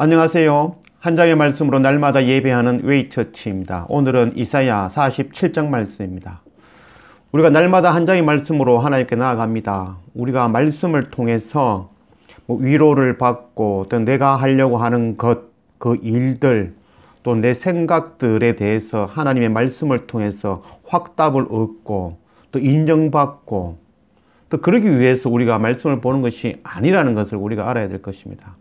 안녕하세요. 한 장의 말씀으로 날마다 예배하는 웨이처치입니다. 오늘은 이사야 47장 말씀입니다. 우리가 날마다 한 장의 말씀으로 하나님께 나아갑니다. 우리가 말씀을 통해서 뭐 위로를 받고 또 내가 하려고 하는 것, 그 일들, 또 내 생각들에 대해서 하나님의 말씀을 통해서 확답을 얻고 또 인정받고 또 그러기 위해서 우리가 말씀을 보는 것이 아니라는 것을 우리가 알아야 될 것입니다.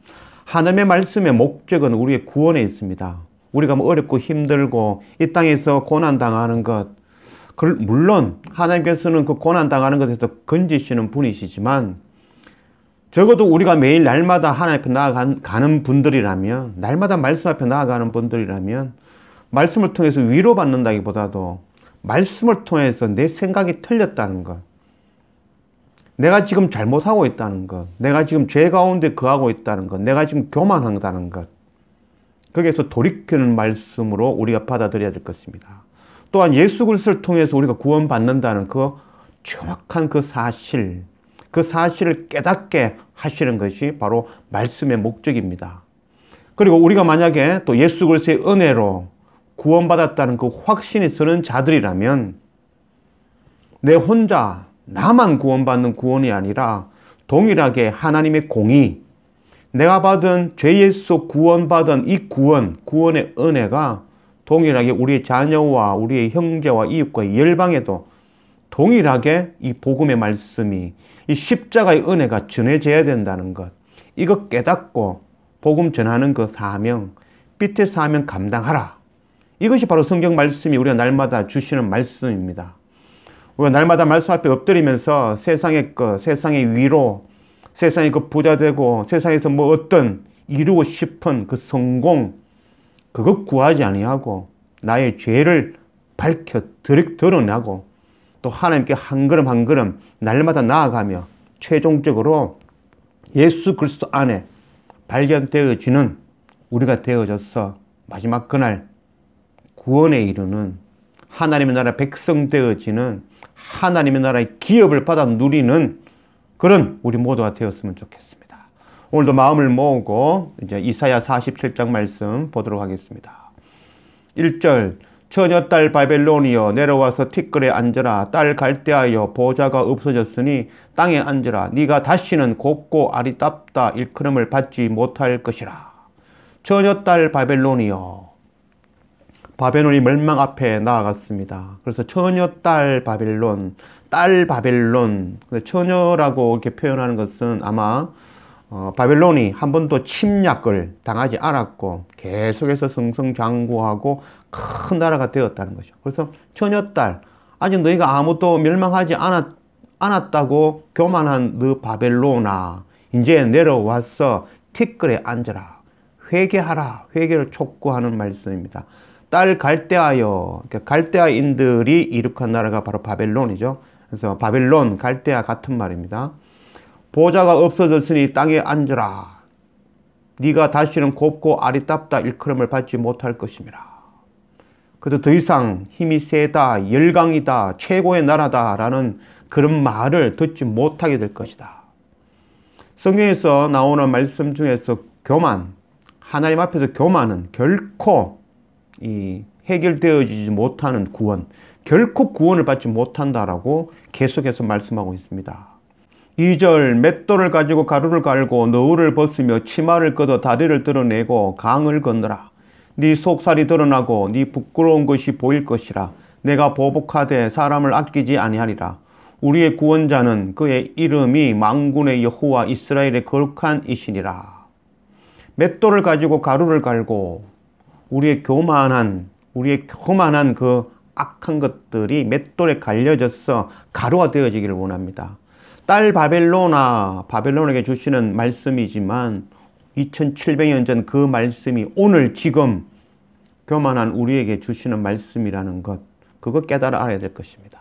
하나님의 말씀의 목적은 우리의 구원에 있습니다. 우리가 뭐 어렵고 힘들고 이 땅에서 고난당하는 것, 물론 하나님께서는 그 고난당하는 것에서 건지시는 분이시지만 적어도 우리가 매일 날마다 하나님 앞에 나아가는 분들이라면 날마다 말씀 앞에 나아가는 분들이라면 말씀을 통해서 위로받는다기보다도 말씀을 통해서 내 생각이 틀렸다는 것 내가 지금 잘못하고 있다는 것, 내가 지금 죄 가운데 거하고 있다는 것, 내가 지금 교만한다는 것, 거기에서 돌이키는 말씀으로 우리가 받아들여야 될 것입니다. 또한 예수 그리스도를 통해서 우리가 구원받는다는 그 정확한 그 사실, 그 사실을 깨닫게 하시는 것이 바로 말씀의 목적입니다. 그리고 우리가 만약에 또 예수 그리스도의 은혜로 구원받았다는 그 확신이 서는 자들이라면 내 혼자 나만 구원받는 구원이 아니라 동일하게 하나님의 공의, 내가 받은 죄의서 구원받은 이 구원, 구원의 은혜가 동일하게 우리의 자녀와 우리의 형제와 이웃과 열방에도 동일하게 이 복음의 말씀이 이 십자가의 은혜가 전해져야 된다는 것 이거 깨닫고 복음 전하는 그 사명 빛의 사명 감당하라 이것이 바로 성경 말씀이 우리가 날마다 주시는 말씀입니다. 우리가 날마다 말씀 앞에 엎드리면서 세상의 것, 그, 세상의 위로, 세상의 그 부자 되고 세상에서 뭐 어떤 이루고 싶은 그 성공 그것 구하지 아니하고 나의 죄를 밝혀 드러내고 또 하나님께 한 걸음 한 걸음 날마다 나아가며 최종적으로 예수 그리스도 안에 발견되어지는 우리가 되어져서 마지막 그날 구원에 이르는 하나님의 나라 백성 되어지는 하나님의 나라의 기업을 받아 누리는 그런 우리 모두가 되었으면 좋겠습니다. 오늘도 마음을 모으고 이제 이사야 47장 말씀 보도록 하겠습니다. 1절 처녀 딸 바벨론이여 내려와서 티끌에 앉으라 딸 갈대하여 보좌가 없어졌으니 땅에 앉으라 네가 다시는 곱고 아리답다 일컬음을 받지 못할 것이라 처녀 딸 바벨론이여 바벨론이 멸망 앞에 나아갔습니다. 그래서 처녀 딸 바벨론, 딸 바벨론, 처녀라고 이렇게 표현하는 것은 아마 어, 바벨론이 한 번도 침략을 당하지 않았고 계속해서 성성장구하고 큰 나라가 되었다는 거죠. 그래서 처녀 딸, 아직 너희가 아무도 멸망하지 않았, 않았다고 교만한 너 바벨론아, 이제 내려와서 티끌에 앉아라. 회개하라. 회개를 촉구하는 말씀입니다. 딸 갈대아여, 그러니까 갈대아인들이 이룩한 나라가 바로 바벨론이죠. 그래서 바벨론, 갈대아 같은 말입니다. 보좌가 없어졌으니 땅에 앉으라. 네가 다시는 곱고 아리답다 일컬음을 받지 못할 것입니다 그래서 더 이상 힘이 세다, 열강이다, 최고의 나라다라는 그런 말을 듣지 못하게 될 것이다. 성경에서 나오는 말씀 중에서 교만, 하나님 앞에서 교만은 결코 이 해결되어지지 못하는 구원, 결코 구원을 받지 못한다라고 계속해서 말씀하고 있습니다. 2절 맷돌을 가지고 가루를 갈고 너울을 벗으며 치마를 걷어 다리를 드러내고 강을 건너라. 네 속살이 드러나고 네 부끄러운 것이 보일 것이라. 내가 보복하되 사람을 아끼지 아니하리라. 우리의 구원자는 그의 이름이 망군의 여호와 이스라엘의 거룩한 이신이라. 맷돌을 가지고 가루를 갈고 우리의 교만한 우리의 교만한 그 악한 것들이 맷돌에 갈려져서 가루가 되어지기를 원합니다. 딸 바벨로나 바벨론에게 주시는 말씀이지만 2700년 전 그 말씀이 오늘 지금 교만한 우리에게 주시는 말씀이라는 것 그거 깨달아 알아야 될 것입니다.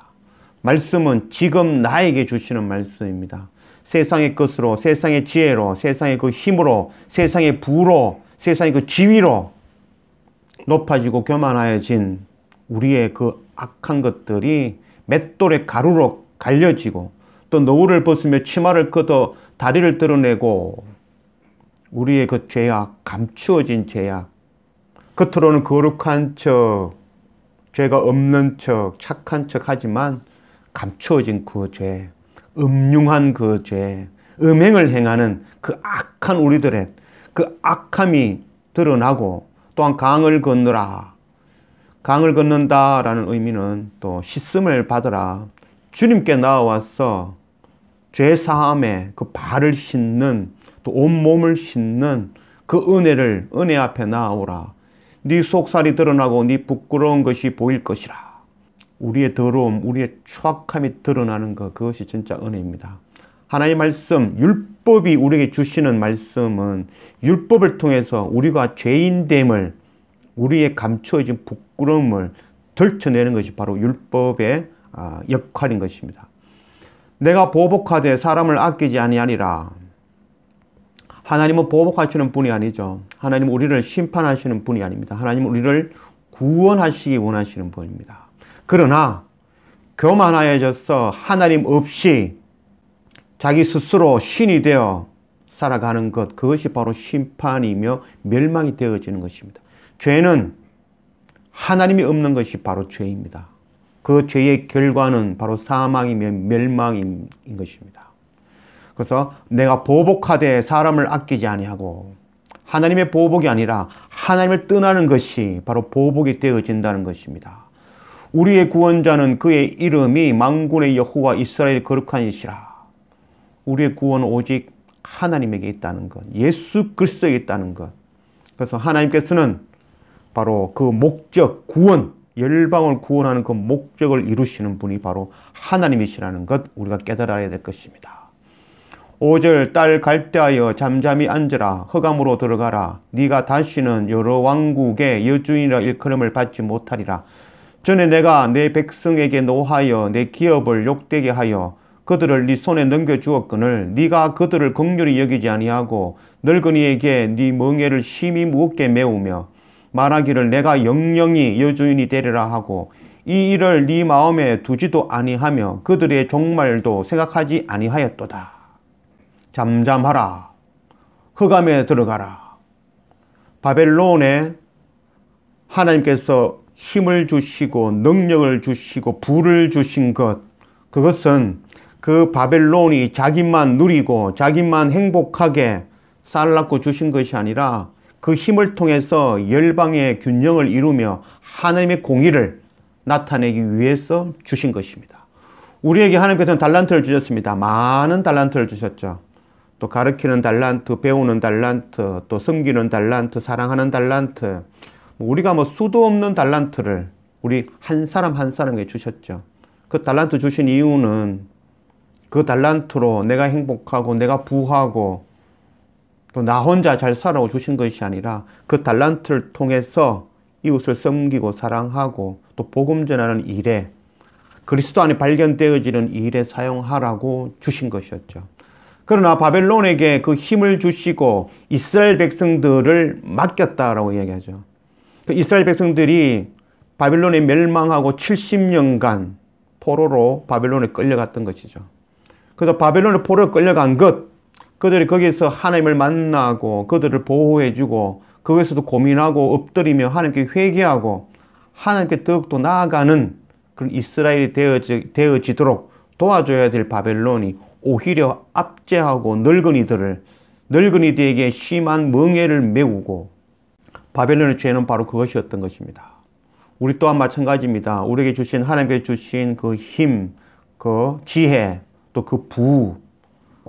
말씀은 지금 나에게 주시는 말씀입니다. 세상의 것으로 세상의 지혜로 세상의 그 힘으로 세상의 부로 세상의 그 지위로 높아지고 교만하여진 우리의 그 악한 것들이 맷돌의 가루로 갈려지고 또 너울을 벗으며 치마를 걷어 다리를 드러내고 우리의 그 죄악, 감추어진 죄악, 겉으로는 거룩한 척, 죄가 없는 척, 착한 척 하지만 감추어진 그 죄, 음흉한 그 죄, 음행을 행하는 그 악한 우리들의 그 악함이 드러나고 또한 강을 건너라. 강을 건넌다라는 의미는 또시슴을 받으라. 주님께 나와서 죄 사함에 그 발을 씻는 또 온몸을 씻는 그 은혜를 은혜 앞에 나오라. 네 속살이 드러나고 네 부끄러운 것이 보일 것이라. 우리의 더러움, 우리의 추악함이 드러나는 것 그것이 진짜 은혜입니다. 하나의 말씀, 율법이 우리에게 주시는 말씀은 율법을 통해서 우리가 죄인됨을 우리의 감추어진 부끄러움을 들춰내는 것이 바로 율법의 아, 역할인 것입니다. 내가 보복하되 사람을 아끼지 아니하니라. 하나님은 보복하시는 분이 아니죠. 하나님은 우리를 심판하시는 분이 아닙니다. 하나님은 우리를 구원하시기 원하시는 분입니다. 그러나 교만하여져서 하나님 없이 자기 스스로 신이 되어 살아가는 것, 그것이 바로 심판이며 멸망이 되어지는 것입니다. 죄는 하나님이 없는 것이 바로 죄입니다. 그 죄의 결과는 바로 사망이며 멸망인 것입니다. 그래서 내가 보복하되 사람을 아끼지 아니하고 하나님의 보복이 아니라 하나님을 떠나는 것이 바로 보복이 되어진다는 것입니다. 우리의 구원자는 그의 이름이 망군의 여호와 이스라엘 거룩한 이시라. 우리의 구원 오직 하나님에게 있다는 것, 예수 그리스도에 있다는 것. 그래서 하나님께서는 바로 그 목적, 구원, 열방을 구원하는 그 목적을 이루시는 분이 바로 하나님이시라는 것 우리가 깨달아야 될 것입니다. 5절 딸 갈대하여 잠잠히 앉으라 허감으로 들어가라 네가 다시는 여러 왕국의 여주인이라 일컬음을 받지 못하리라 전에 내가 내 백성에게 노하여 내 기업을 욕되게 하여 그들을 네 손에 넘겨주었거늘 네가 그들을 극률히 여기지 아니하고 늙은이에게 네 멍에를 심히 무겁게 메우며 말하기를 내가 영영히 여주인이 되리라 하고 이 일을 네 마음에 두지도 아니하며 그들의 종말도 생각하지 아니하였도다. 잠잠하라. 흑암에 들어가라. 바벨론에 하나님께서 힘을 주시고 능력을 주시고 불을 주신 것 그것은 그 바벨론이 자기만 누리고 자기만 행복하게 살라고 주신 것이 아니라 그 힘을 통해서 열방의 균형을 이루며 하나님의 공의를 나타내기 위해서 주신 것입니다. 우리에게 하나님께서는 달란트를 주셨습니다. 많은 달란트를 주셨죠. 또 가르치는 달란트, 배우는 달란트, 또 섬기는 달란트, 사랑하는 달란트. 뭐 우리가 뭐 수도 없는 달란트를 우리 한 사람 한 사람에게 주셨죠. 그 달란트 주신 이유는 그 달란트로 내가 행복하고 내가 부하고 또 나 혼자 잘 살아 주신 것이 아니라 그 달란트를 통해서 이웃을 섬기고 사랑하고 또 복음 전하는 일에 그리스도 안에 발견되어지는 일에 사용하라고 주신 것이었죠. 그러나 바벨론에게 그 힘을 주시고 이스라엘 백성들을 맡겼다라고 이야기하죠. 그 이스라엘 백성들이 바벨론에 멸망하고 70년간 포로로 바벨론에 끌려갔던 것이죠. 그래서 바벨론을 포로 끌려간 것, 그들이 거기에서 하나님을 만나고 그들을 보호해주고 거기에서도 고민하고 엎드리며 하나님께 회개하고 하나님께 더욱더 나아가는 그런 이스라엘이 되어지, 되어지도록 도와줘야 될 바벨론이 오히려 압제하고 늙은이들을 늙은이들에게 심한 멍해를 메우고 바벨론의 죄는 바로 그것이었던 것입니다. 우리 또한 마찬가지입니다. 우리에게 주신 하나님께 주신 그 힘, 그 지혜, 또그 부,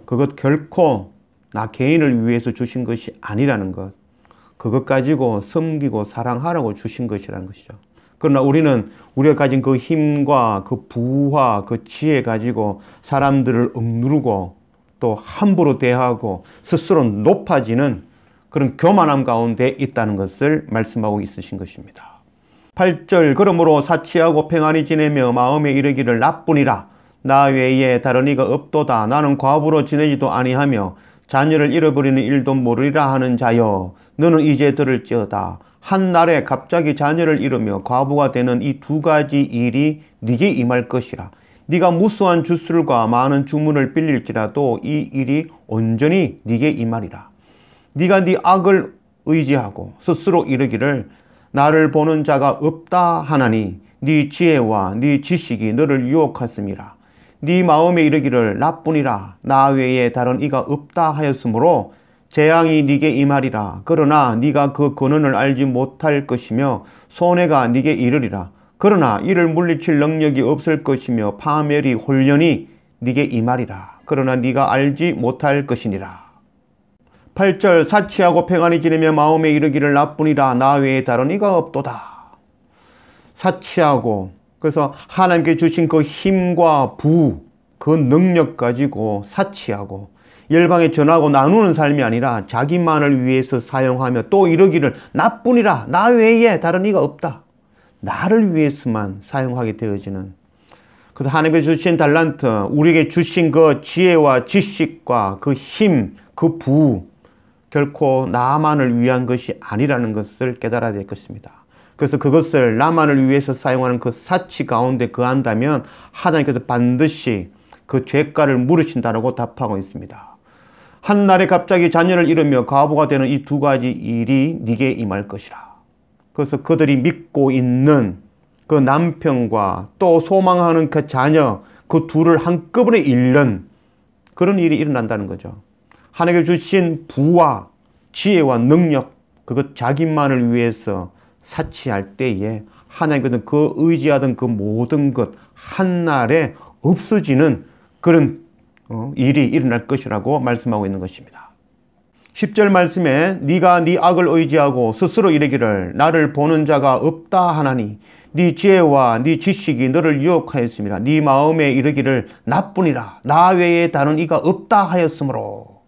그것 결코 나 개인을 위해서 주신 것이 아니라는 것. 그것 가지고 섬기고 사랑하라고 주신 것이라는 것이죠. 그러나 우리는 우리가 가진 그 힘과 그 부와 그 지혜 가지고 사람들을 억누르고 또 함부로 대하고 스스로 높아지는 그런 교만함 가운데 있다는 것을 말씀하고 있으신 것입니다. 8절 그러므로 사치하고 평안히 지내며 마음에 이르기를 나뿐이라 나 외에 다른 이가 없도다. 나는 과부로 지내지도 아니하며 자녀를 잃어버리는 일도 모르리라 하는 자여 너는 이제 들을지어다. 한날에 갑자기 자녀를 잃으며 과부가 되는 이 두 가지 일이 네게 임할 것이라. 네가 무수한 주술과 많은 주문을 빌릴지라도 이 일이 온전히 네게 임하리라. 네가 네 악을 의지하고 스스로 이르기를 나를 보는 자가 없다 하나니 네 지혜와 네 지식이 너를 유혹하였니이라 네 마음에 이르기를 나뿐이라 나 외에 다른 이가 없다 하였으므로 재앙이 네게 임하리라 그러나 네가 그 근원을 알지 못할 것이며 손해가 네게 이르리라 그러나 이를 물리칠 능력이 없을 것이며 파멸이 홀련이 네게 임하리라 그러나 네가 알지 못할 것이니라 8절 사치하고 평안히 지내며 마음에 이르기를 나뿐이라 나 외에 다른 이가 없도다 사치하고 그래서 하나님께 주신 그 힘과 부, 그 능력 가지고 사치하고 열방에 전하고 나누는 삶이 아니라 자기만을 위해서 사용하며 또 이러기를 나뿐이라 나 외에 다른 이가 없다. 나를 위해서만 사용하게 되어지는 그래서 하나님께 주신 달란트, 우리에게 주신 그 지혜와 지식과 그 힘, 그 부, 결코 나만을 위한 것이 아니라는 것을 깨달아야 될 것입니다. 그래서 그것을 나만을 위해서 사용하는 그 사치 가운데 그한다면 하나님께서 반드시 그 죄가를 물으신다라고 답하고 있습니다. 한날에 갑자기 자녀를 잃으며 과부가 되는 이 두 가지 일이 네게 임할 것이라. 그래서 그들이 믿고 있는 그 남편과 또 소망하는 그 자녀 그 둘을 한꺼번에 잃는 그런 일이 일어난다는 거죠. 하나님께 주신 부와 지혜와 능력 그것 자기만을 위해서 사치할 때에 하나님께서는 그 의지하던 그 모든 것 한날에 없어지는 그런 어, 일이 일어날 것이라고 말씀하고 있는 것입니다. 10절 말씀에 네가 네 악을 의지하고 스스로 이르기를 나를 보는 자가 없다 하나니 네 지혜와 네 지식이 너를 유혹하였습니다. 네 마음에 이르기를 나뿐이라 나 외에 다른 이가 없다 하였으므로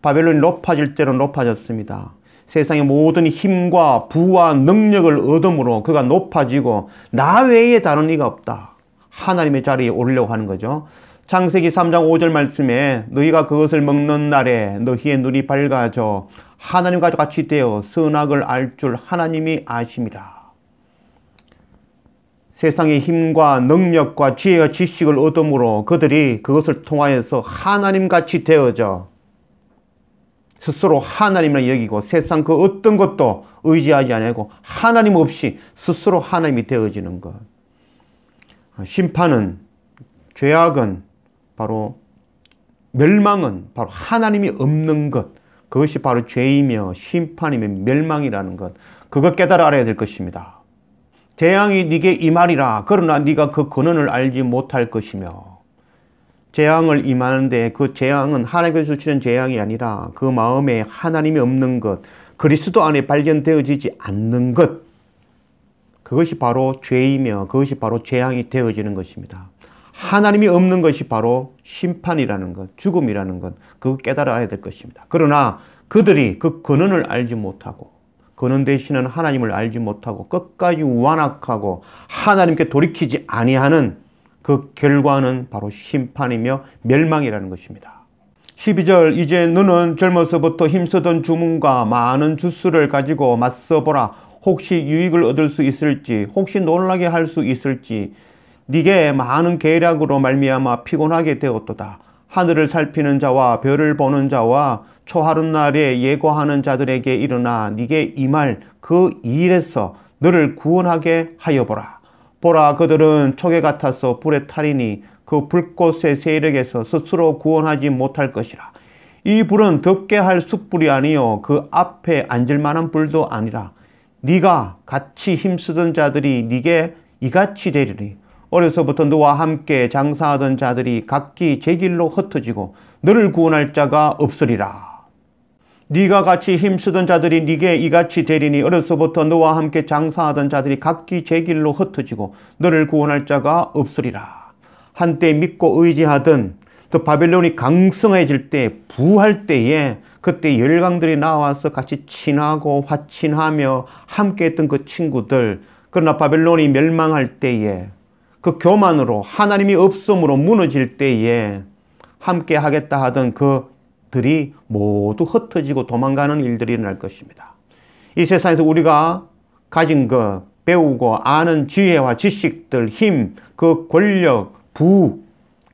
바벨론이 높아질 대로 높아졌습니다. 세상의 모든 힘과 부와 능력을 얻음으로 그가 높아지고 나 외에 다른 이가 없다. 하나님의 자리에 오르려고 하는 거죠. 창세기 3장 5절 말씀에 너희가 그것을 먹는 날에 너희의 눈이 밝아져 하나님과 같이 되어 선악을 알 줄 하나님이 아심이라. 세상의 힘과 능력과 지혜와 지식을 얻음으로 그들이 그것을 통하여서 하나님같이 되어져 스스로 하나님을 여기고 세상 그 어떤 것도 의지하지 않고 하나님 없이 스스로 하나님이 되어지는 것. 심판은, 죄악은 바로 멸망은 바로 하나님이 없는 것. 그것이 바로 죄이며 심판이며 멸망이라는 것. 그것 깨달아 알아야 될 것입니다. 재앙이 네게 임하리라. 그러나 네가 그 근원을 알지 못할 것이며 재앙을 임하는데 그 재앙은 하나님께서 주시는 재앙이 아니라 그 마음에 하나님이 없는 것, 그리스도 안에 발견되어지지 않는 것, 그것이 바로 죄이며 그것이 바로 재앙이 되어지는 것입니다. 하나님이 없는 것이 바로 심판이라는 것, 죽음이라는 것, 그거 깨달아야 될 것입니다. 그러나 그들이 그 근원을 알지 못하고, 근원 대신은 하나님을 알지 못하고, 끝까지 완악하고, 하나님께 돌이키지 아니하는 그 결과는 바로 심판이며 멸망이라는 것입니다. 12절 이제 너는 젊어서부터 힘쓰던 주문과 많은 주수를 가지고 맞서보라 혹시 유익을 얻을 수 있을지 혹시 놀라게 할 수 있을지 네게 많은 계략으로 말미암아 피곤하게 되었도다 하늘을 살피는 자와 별을 보는 자와 초하른 날에 예고하는 자들에게 일어나 네게 임할 그 일에서 너를 구원하게 하여 보라 보라 그들은 초계 같아서 불에 타리니 그 불꽃의 세력에서 스스로 구원하지 못할 것이라. 이 불은 덥게 할 숯불이 아니요 그 앞에 앉을 만한 불도 아니라 네가 같이 힘쓰던 자들이 네게 이같이 되리니 어려서부터 너와 함께 장사하던 자들이 각기 제 길로 흩어지고 너를 구원할 자가 없으리라. 네가 같이 힘쓰던 자들이 네게 이같이 되리니 어려서부터 너와 함께 장사하던 자들이 각기 제 길로 흩어지고 너를 구원할 자가 없으리라. 한때 믿고 의지하던 또 바벨론이 강성해질 때부활 때에 그때 열강들이 나와서 같이 친하고 화친하며 함께했던 그 친구들 그러나 바벨론이 멸망할 때에 그 교만으로 하나님이 없음으로 무너질 때에 함께 하겠다 하던 그 들이 모두 흩어지고 도망가는 일들이 일어날 것입니다. 이 세상에서 우리가 가진 것, 배우고 아는 지혜와 지식들, 힘, 그 권력, 부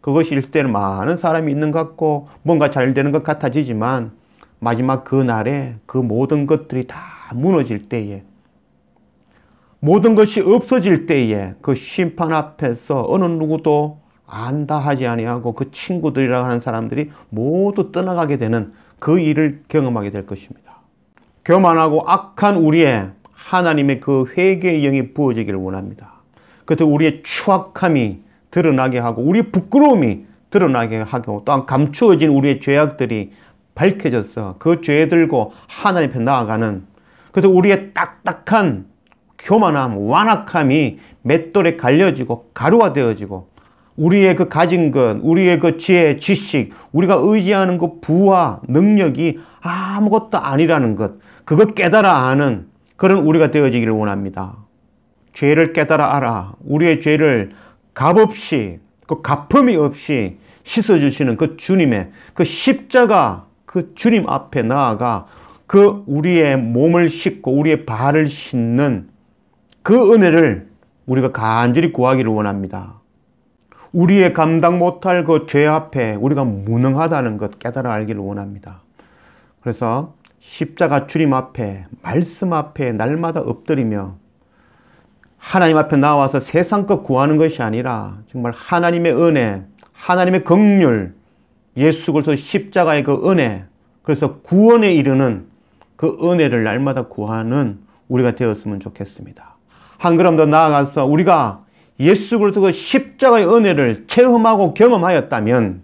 그것이 일때는 많은 사람이 있는 것 같고 뭔가 잘 되는 것 같아지지만 마지막 그날에 그 모든 것들이 다 무너질 때에 모든 것이 없어질 때에 그 심판 앞에서 어느 누구도 안다 하지 아니하고 그 친구들이라고 하는 사람들이 모두 떠나가게 되는 그 일을 경험하게 될 것입니다. 교만하고 악한 우리의 하나님의 그 회개의 영이 부어지기를 원합니다. 그때 우리의 추악함이 드러나게 하고 우리의 부끄러움이 드러나게 하고 또한 감추어진 우리의 죄악들이 밝혀져서 그죄 들고 하나님 앞에 나아가는 그래서 우리의 딱딱한 교만함, 완악함이 맷돌에 갈려지고 가루가 되어지고 우리의 그 가진 것, 우리의 그 지혜, 지식, 우리가 의지하는 그 부와 능력이 아무것도 아니라는 것, 그것 깨달아 아는 그런 우리가 되어지기를 원합니다. 죄를 깨달아 알아. 우리의 죄를 값없이, 그 갚음이 없이 씻어주시는 그 주님의 그 십자가 그 주님 앞에 나아가 그 우리의 몸을 씻고 우리의 발을 씻는 그 은혜를 우리가 간절히 구하기를 원합니다. 우리의 감당 못할 그 죄 앞에 우리가 무능하다는 것 깨달아 알기를 원합니다. 그래서 십자가 주님 앞에 말씀 앞에 날마다 엎드리며 하나님 앞에 나와서 세상껏 구하는 것이 아니라 정말 하나님의 은혜, 하나님의 긍휼, 예수 그리스도 십자가의 그 은혜, 그래서 구원에 이르는 그 은혜를 날마다 구하는 우리가 되었으면 좋겠습니다. 한 걸음 더 나아가서 우리가 예수 그리스도의 십자가의 은혜를 체험하고 경험하였다면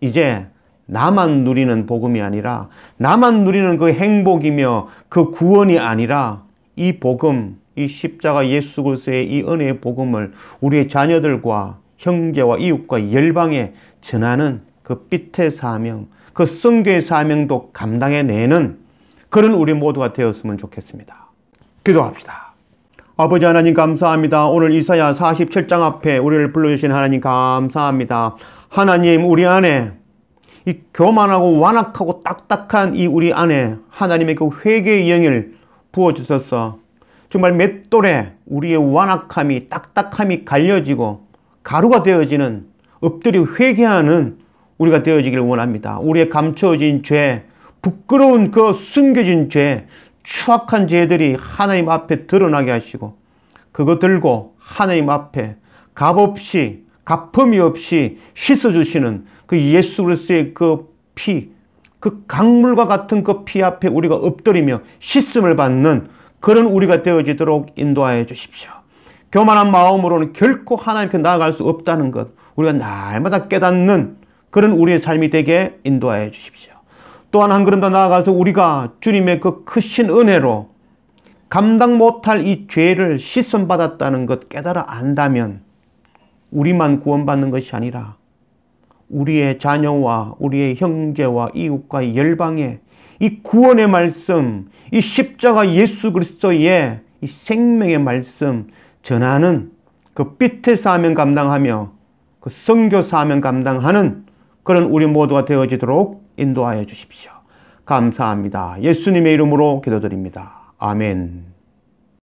이제 나만 누리는 복음이 아니라 나만 누리는 그 행복이며 그 구원이 아니라 이 복음, 이 십자가 예수 그리스도의 이 은혜의 복음을 우리의 자녀들과 형제와 이웃과 열방에 전하는 그 빛의 사명, 그 성교의 사명도 감당해내는 그런 우리 모두가 되었으면 좋겠습니다. 기도합시다. 아버지 하나님 감사합니다. 오늘 이사야 47장 앞에 우리를 불러주신 하나님 감사합니다. 하나님 우리 안에 이 교만하고 완악하고 딱딱한 이 우리 안에 하나님의 그 회개의 영을 부어주셔서 정말 맷돌에 우리의 완악함이 딱딱함이 갈려지고 가루가 되어지는 엎드려 회개하는 우리가 되어지기를 원합니다. 우리의 감춰진 죄, 부끄러운 그 숨겨진 죄, 추악한 죄들이 하나님 앞에 드러나게 하시고 그거 들고 하나님 앞에 값없이 갚품이 없이 씻어주시는 그 예수 그리스의그 피, 그 강물과 같은 그 피 앞에 우리가 엎드리며 씻음을 받는 그런 우리가 되어지도록 인도하여 주십시오. 교만한 마음으로는 결코 하나님께 나아갈 수 없다는 것 우리가 날마다 깨닫는 그런 우리의 삶이 되게 인도하여 주십시오. 또한 한 걸음 더 나아가서 우리가 주님의 그 크신 은혜로 감당 못할 이 죄를 시선받았다는것 깨달아 안다면 우리만 구원받는 것이 아니라 우리의 자녀와 우리의 형제와 이웃과 열방에 이 구원의 말씀, 이 십자가 예수 그리스도의 이 생명의 말씀 전하는 그 빛의 사명 감당하며 그 성교 사명 감당하는 그런 우리 모두가 되어지도록 인도하여 주십시오. 감사합니다. 예수님의 이름으로 기도드립니다. 아멘.